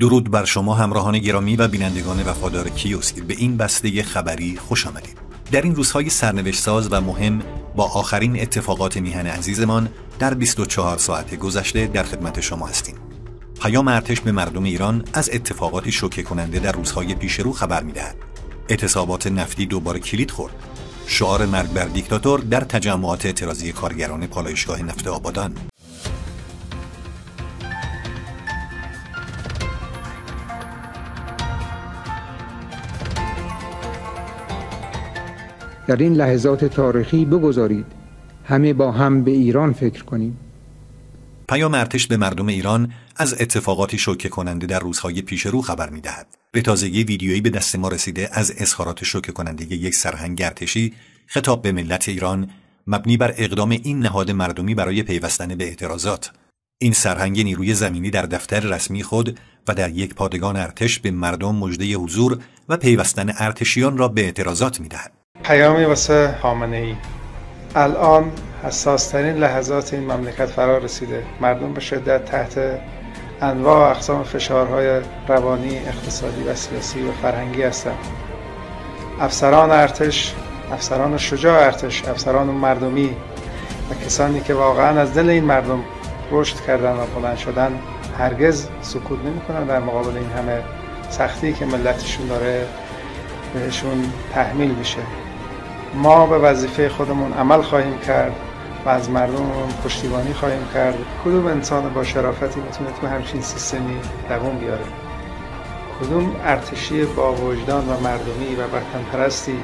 درود بر شما همراهان گرامی و بینندگان وفادار کیوسک به این بسته خبری خوش آمدید در این روزهای سرنوشت ساز و مهم با آخرین اتفاقات میهن عزیزمان در 24 ساعت گذشته در خدمت شما هستیم پیام ارتش به مردم ایران از اتفاقات شوکه کننده در روزهای پیش رو خبر میدهد اعتصابات نفتی دوباره کلید خورد شعار مرگ بر دیکتاتور در تجمعات اعتراضی کارگران پالایشگاه نفت آبادان در این لحظات تاریخی بگذارید همه با هم به ایران فکر کنیم پیام ارتش به مردم ایران از اتفاقاتی شوکه کننده در روزهای پیش رو خبر میدهد. به تازگی ویدیویی به دست ما رسیده از اظهارات شوکه کننده یک سرهنگ ارتشی خطاب به ملت ایران مبنی بر اقدام این نهاد مردمی برای پیوستن به اعتراضات. این سرهنگ نیروی زمینی در دفتر رسمی خود و در یک پادگان ارتش به مردم مژده حضور و پیوستن ارتشیان را به اعتراضات میدهد. پیامی واسه حامنه ای الان ترین لحظات این مملکت فرا رسیده مردم به شدت تحت انواع و اقسام فشارهای روانی، اقتصادی و سیاسی و فرهنگی هستند افسران ارتش، افسران شجاع ارتش، افسران مردمی و کسانی که واقعا از دل این مردم رشد کردن و بلند شدن هرگز سکوت کنن در مقابل این همه سختی که ملتشون داره بهشون تحمیل میشه ما به وظیفه خودمون عمل خواهیم کرد و از مردم پشتیبانی خواهیم کرد کدوم انسان با شرافتی میتونه تو همچین سیستمی دوام بیاره کدوم ارتشی با وجدان و مردمی و وطن پرستی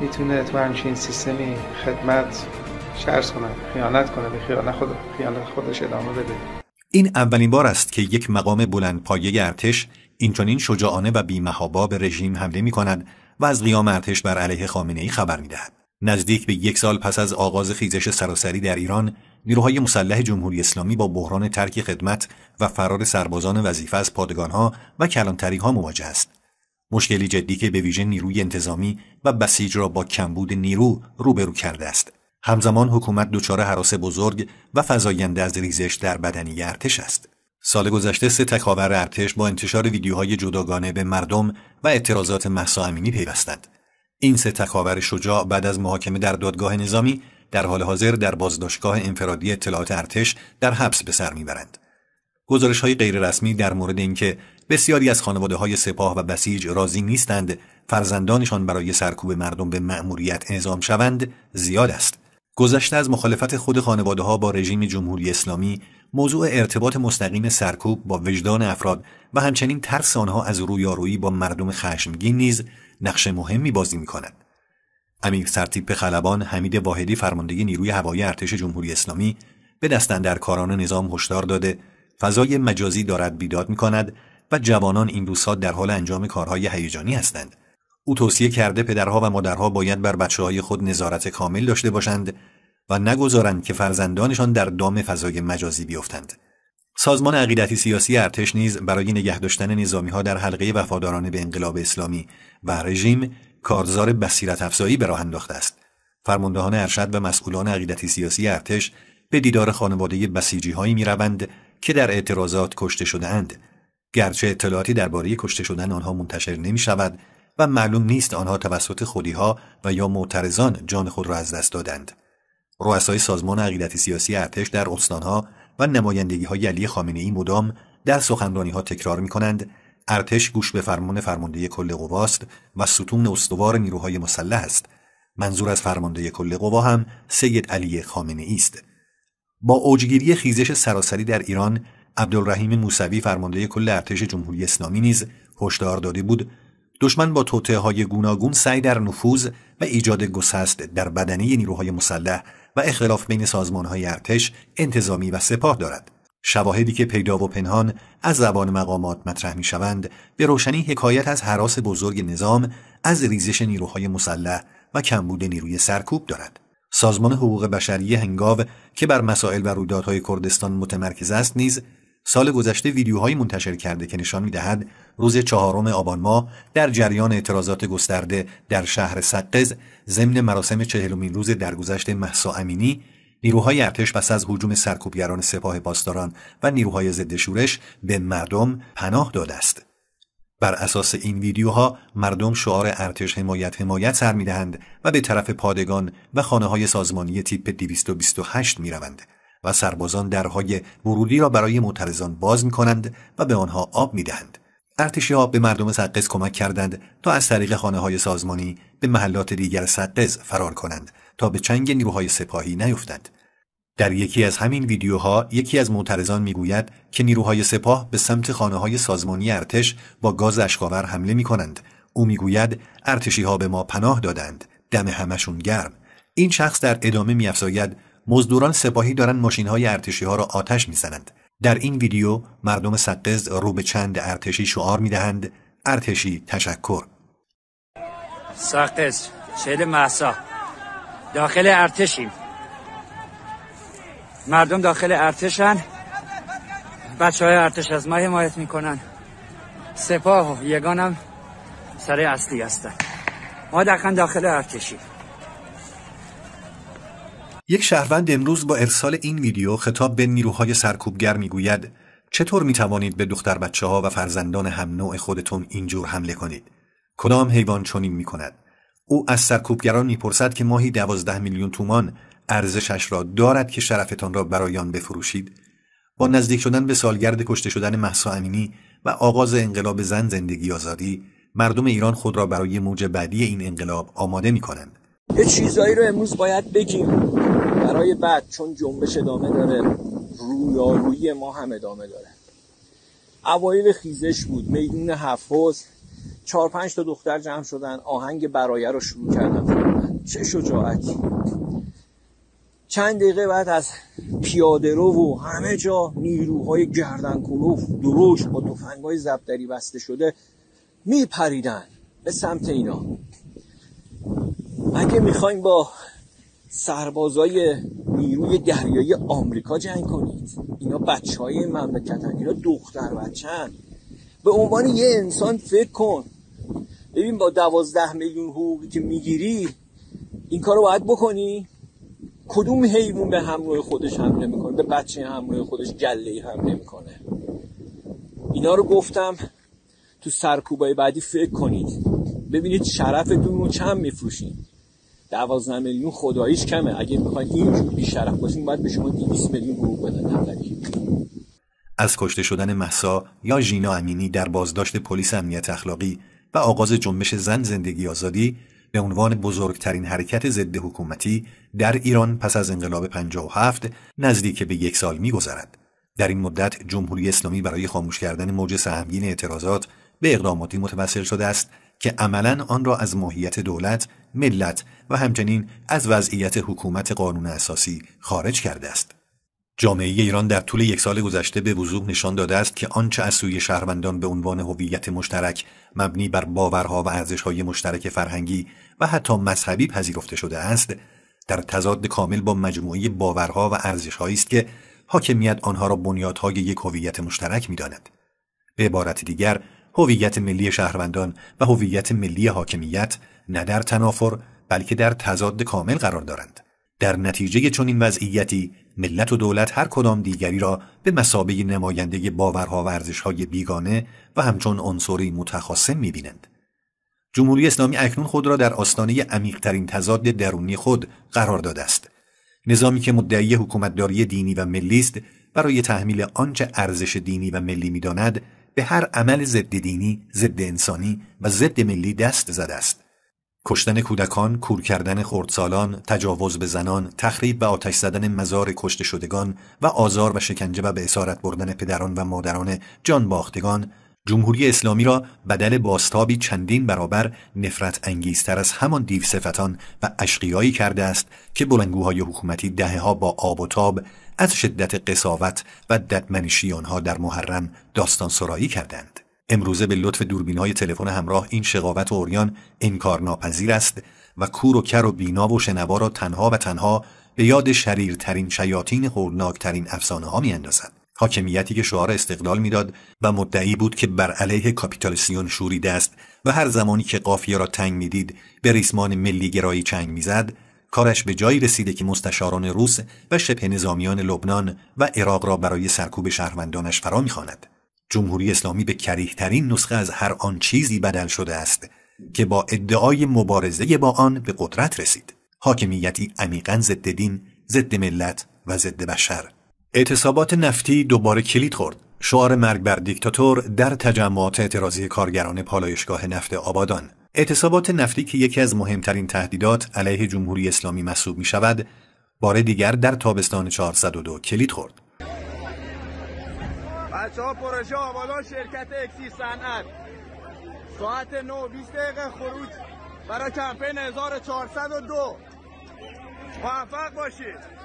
میتونه تو همچین سیستمی خدمت شرس کنه خیانت کنه به خیانت, خود، خیانت خودش ادامه بده این اولین بار است که یک مقام بلند پایه ارتش اینچنین شجاعانه و بیمهابا به رژیم حمله می و از قیام ارتش بر علیه خامنه ای خبر میدهد نزدیک به یک سال پس از آغاز خیزش سراسری در ایران نیروهای مسلح جمهوری اسلامی با بحران ترک خدمت و فرار سربازان وظیفه از پادگانها و کلانتریها مواجه است مشکلی جدی که به ویژه نیروی انتظامی و بسیج را با کمبود نیرو روبرو کرده است همزمان حکومت دچار حراس بزرگ و فزاینده از ریزش در بدنی ارتش است سال گذشته سه تکاور ارتش با انتشار ویدیوهای جداگانه به مردم و اعتراضات محسا امینی پیوستند. این سه تکاور شجاع بعد از محاکمه در دادگاه نظامی در حال حاضر در بازداشتگاه انفرادی اطلاعات ارتش در حبس به سر میبرند. گزارش های غیررسمی در مورد اینکه بسیاری از خانواده های سپاه و بسیج راضی نیستند فرزندانشان برای سرکوب مردم به مأموریت اعزام شوند زیاد است. گذشته از مخالفت خود خانواده ها با رژیم جمهوری اسلامی موضوع ارتباط مستقیم سرکوب با وجدان افراد و همچنین ترس آنها از رویارویی با مردم خشمگین نیز نقش مهمی بازی می کند. امیر سرتیپ خلبان حمید واحدی فرماندهی نیروی هوایی ارتش جمهوری اسلامی به کاران نظام هشدار داده فضای مجازی دارد بیداد می کند و جوانان این روزها در حال انجام کارهای هیجانی هستند. او توصیه کرده پدرها و مادرها باید بر بچه های خود نظارت کامل داشته باشند و نگذارند که فرزندانشان در دام فضای مجازی بیفتند سازمان عقیدتی سیاسی ارتش نیز برای نگه داشتن نظامی ها در حلقه وفاداران به انقلاب اسلامی و رژیم کارزار بصیرت افزایی به راه انداخته است فرماندهان ارشد و مسئولان عقیدتی سیاسی ارتش به دیدار خانواده بسیجی هایی می روند که در اعتراضات کشته شده گرچه اطلاعاتی درباره کشته شدن آنها منتشر نمی شود و معلوم نیست آنها توسط خودیها و یا معترضان جان خود را از دست دادند. رؤسای سازمان عقیدت سیاسی ارتش در استانها و نمایندگی های علی خامنه ای مدام در سخنرانی ها تکرار می کنند ارتش گوش به فرمان فرمانده کل قواست و ستون استوار نیروهای مسلح است منظور از فرمانده کل قوا هم سید علی خامنه ای است با اوجگیری خیزش سراسری در ایران عبدالرحیم موسوی فرمانده کل ارتش جمهوری اسلامی نیز هشدار داده بود دشمن با توطئه های گوناگون سعی در نفوذ و ایجاد گسست در بدنه نیروهای مسلح و اختلاف بین های ارتش، انتظامی و سپاه دارد. شواهدی که پیدا و پنهان از زبان مقامات مطرح می شوند به روشنی حکایت از حراس بزرگ نظام از ریزش نیروهای مسلح و کمبود نیروی سرکوب دارد. سازمان حقوق بشری هنگاو که بر مسائل و رویدادهای کردستان متمرکز است نیز سال گذشته ویدیوهایی منتشر کرده که نشان میدهد روز چهارم آبان ماه در جریان اعتراضات گسترده در شهر سقز ضمن مراسم چهلمین روز درگذشت محسا امینی نیروهای ارتش پس از حجوم سرکوبگران سپاه پاسداران و نیروهای ضد شورش به مردم پناه داده است بر اساس این ویدیوها مردم شعار ارتش حمایت حمایت سر میدهند و به طرف پادگان و خانه های سازمانی تیپ 228 میروند و سربازان درهای ورودی را برای معترضان باز می کنند و به آنها آب می دهند. ارتشی ها به مردم سقز کمک کردند تا از طریق خانه های سازمانی به محلات دیگر سقز فرار کنند تا به چنگ نیروهای سپاهی نیفتند. در یکی از همین ویدیوها یکی از معترضان میگوید که نیروهای سپاه به سمت خانه های سازمانی ارتش با گاز اشکاور حمله می کنند. او میگوید ارتشی ها به ما پناه دادند دم همشون گرم این شخص در ادامه میافزاید مزدوران سپاهی دارن ماشین های ارتشی ها را آتش میزنند در این ویدیو مردم سقز رو به چند ارتشی شعار میدهند ارتشی تشکر سقز شهر محسا داخل ارتشیم مردم داخل ارتشن بچه های ارتش از ما حمایت میکنن سپاه و یگانم سر اصلی هستن ما دقیقا داخل ارتشیم یک شهروند امروز با ارسال این ویدیو خطاب به نیروهای سرکوبگر میگوید چطور می توانید به دختر بچه ها و فرزندان هم نوع خودتون اینجور حمله کنید؟ کدام حیوان چنین می کند؟ او از سرکوبگران میپرسد که ماهی دوازده میلیون تومان ارزشش را دارد که شرفتان را برای آن بفروشید؟ با نزدیک شدن به سالگرد کشته شدن محسا امینی و آغاز انقلاب زن زندگی آزادی مردم ایران خود را برای موج بعدی این انقلاب آماده می کنند. یه چیزایی رو امروز باید بگیم برای بعد چون جنبش ادامه داره رویارویی ما هم ادامه داره اوایل خیزش بود میدون هفت چهار پنج تا دختر جمع شدن آهنگ برایه رو شروع کردن چه شجاعتی چند دقیقه بعد از پیاده رو و همه جا نیروهای گردن کلوف دروش با های زبدری بسته شده میپریدن به سمت اینا اگه میخوایم با سربازای نیروی دریایی آمریکا جنگ کنید اینا بچه های مملکتن اینا دختر بچن به عنوان یه انسان فکر کن ببین با دوازده میلیون حقوقی که میگیری این کار رو باید بکنی کدوم حیوان به همراه خودش حمله میکنه به بچه همراه خودش گله حمله نمیکنه. اینا رو گفتم تو سرکوبای بعدی فکر کنید ببینید شرفتون رو چند میفروشید 12 میلیون خداییش کمه اگه میخواین اینجور بیشرف باشین باید به شما 200 میلیون حقوق بدن از کشته شدن محسا یا ژینا امینی در بازداشت پلیس امنیت اخلاقی و آغاز جنبش زن زندگی آزادی به عنوان بزرگترین حرکت ضد حکومتی در ایران پس از انقلاب 57 نزدیک به یک سال میگذرد. در این مدت جمهوری اسلامی برای خاموش کردن موج سهمگین اعتراضات به اقداماتی متوسل شده است که عملا آن را از ماهیت دولت، ملت و همچنین از وضعیت حکومت قانون اساسی خارج کرده است. جامعه ایران در طول یک سال گذشته به وضوح نشان داده است که آنچه از سوی شهروندان به عنوان هویت مشترک مبنی بر باورها و ارزشهای مشترک فرهنگی و حتی مذهبی پذیرفته شده است در تضاد کامل با مجموعه باورها و ارزشهایی است که حاکمیت آنها را بنیادهای یک هویت مشترک میداند به عبارت دیگر هویت ملی شهروندان و هویت ملی حاکمیت نه در تنافر بلکه در تضاد کامل قرار دارند در نتیجه چنین وضعیتی ملت و دولت هر کدام دیگری را به مسابه نماینده باورها و ارزشهای بیگانه و همچون عنصری متخاصم میبینند جمهوری اسلامی اکنون خود را در آستانه عمیقترین تضاد درونی خود قرار داده است نظامی که مدعی حکومتداری دینی و ملی است برای تحمیل آنچه ارزش دینی و ملی میداند به هر عمل ضد دینی، ضد انسانی و ضد ملی دست زده است. کشتن کودکان، کور کردن خردسالان، تجاوز به زنان، تخریب و آتش زدن مزار کشته شدگان و آزار و شکنجه و به اسارت بردن پدران و مادران جان باختگان جمهوری اسلامی را بدل باستابی چندین برابر نفرت انگیزتر از همان دیو صفتان و اشقیایی کرده است که بلنگوهای حکومتی دهه ها با آب و تاب از شدت قصاوت و ددمنشی آنها در محرم داستان سرایی کردند امروزه به لطف دوربین های تلفن همراه این شقاوت و اوریان انکار ناپذیر است و کور و کر و بینا و شنوا را تنها و تنها به یاد شریرترین شیاطین هولناکترین افسانه ها می اندازد. حاکمیتی که شعار استقلال میداد و مدعی بود که بر علیه کاپیتالسیون شوریده است و هر زمانی که قافیه را تنگ میدید به ریسمان ملی گرایی چنگ میزد کارش به جایی رسیده که مستشاران روس و شبه نظامیان لبنان و عراق را برای سرکوب شهروندانش فرا میخواند جمهوری اسلامی به کریهترین نسخه از هر آن چیزی بدل شده است که با ادعای مبارزه با آن به قدرت رسید حاکمیتی عمیقا ضد دین ضد ملت و ضد بشر اعتصابات نفتی دوباره کلید خورد. شعار مرگ بر دیکتاتور در تجمعات اعتراضی کارگران پالایشگاه نفت آبادان اعتصابات نفتی که یکی از مهمترین تهدیدات علیه جمهوری اسلامی محسوب می شود بار دیگر در تابستان 402 کلید خورد بچه ها پروژه آبادان شرکت اکسی صنعت ساعت 9 دقیقه خروج برای کمپین 1402 موفق باشید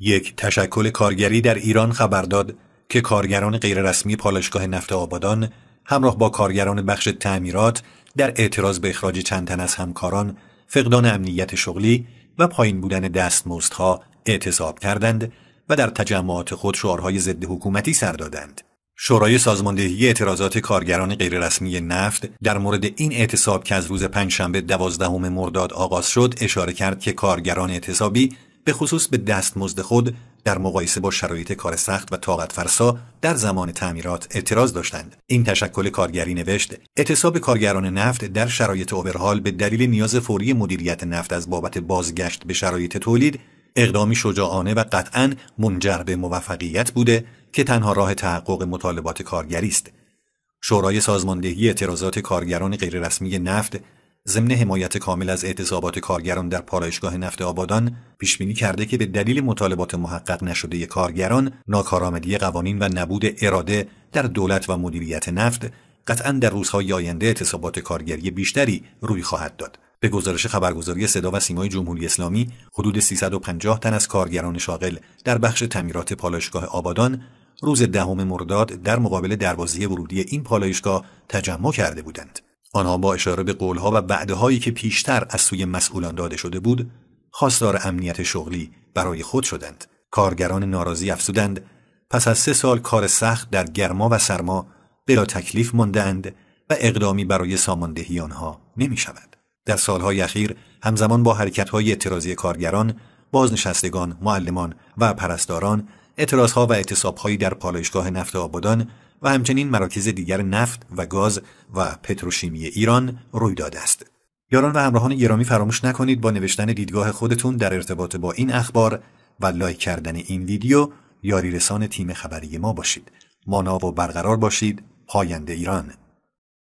یک تشکل کارگری در ایران خبر داد که کارگران غیررسمی پالشگاه نفت آبادان همراه با کارگران بخش تعمیرات در اعتراض به اخراج چند تن از همکاران فقدان امنیت شغلی و پایین بودن دستمزدها اعتصاب کردند و در تجمعات خود شعارهای ضد حکومتی سر دادند. شورای سازماندهی اعتراضات کارگران غیررسمی نفت در مورد این اعتصاب که از روز پنجشنبه دوازدهم مرداد آغاز شد اشاره کرد که کارگران اعتصابی به خصوص به دستمزد خود در مقایسه با شرایط کار سخت و طاقت فرسا در زمان تعمیرات اعتراض داشتند این تشکل کارگری نوشت اعتصاب کارگران نفت در شرایط اوورهال به دلیل نیاز فوری مدیریت نفت از بابت بازگشت به شرایط تولید اقدامی شجاعانه و قطعا منجر به موفقیت بوده که تنها راه تحقق مطالبات کارگری است شورای سازماندهی اعتراضات کارگران غیررسمی نفت ضمن حمایت کامل از اعتصابات کارگران در پالایشگاه نفت آبادان پیش بینی کرده که به دلیل مطالبات محقق نشده کارگران ناکارآمدی قوانین و نبود اراده در دولت و مدیریت نفت قطعا در روزهای آینده اعتصابات کارگری بیشتری روی خواهد داد به گزارش خبرگزاری صدا و سیمای جمهوری اسلامی حدود 350 تن از کارگران شاغل در بخش تعمیرات پالایشگاه آبادان روز دهم مرداد در مقابل دروازه ورودی این پالایشگاه تجمع کرده بودند آنها با اشاره به قولها و هایی که پیشتر از سوی مسئولان داده شده بود خواستار امنیت شغلی برای خود شدند کارگران ناراضی افزودند پس از سه سال کار سخت در گرما و سرما بلا تکلیف مندند و اقدامی برای ساماندهی آنها نمی شود. در سالهای اخیر همزمان با حرکتهای اعتراضی کارگران، بازنشستگان، معلمان و پرستاران اعتراضها و اعتصابهایی در پالایشگاه نفت آبادان و همچنین مراکز دیگر نفت و گاز و پتروشیمی ایران روی داده است. یاران و همراهان گرامی فراموش نکنید با نوشتن دیدگاه خودتون در ارتباط با این اخبار و لایک کردن این ویدیو یاری رسان تیم خبری ما باشید. مانا و برقرار باشید. پاینده ایران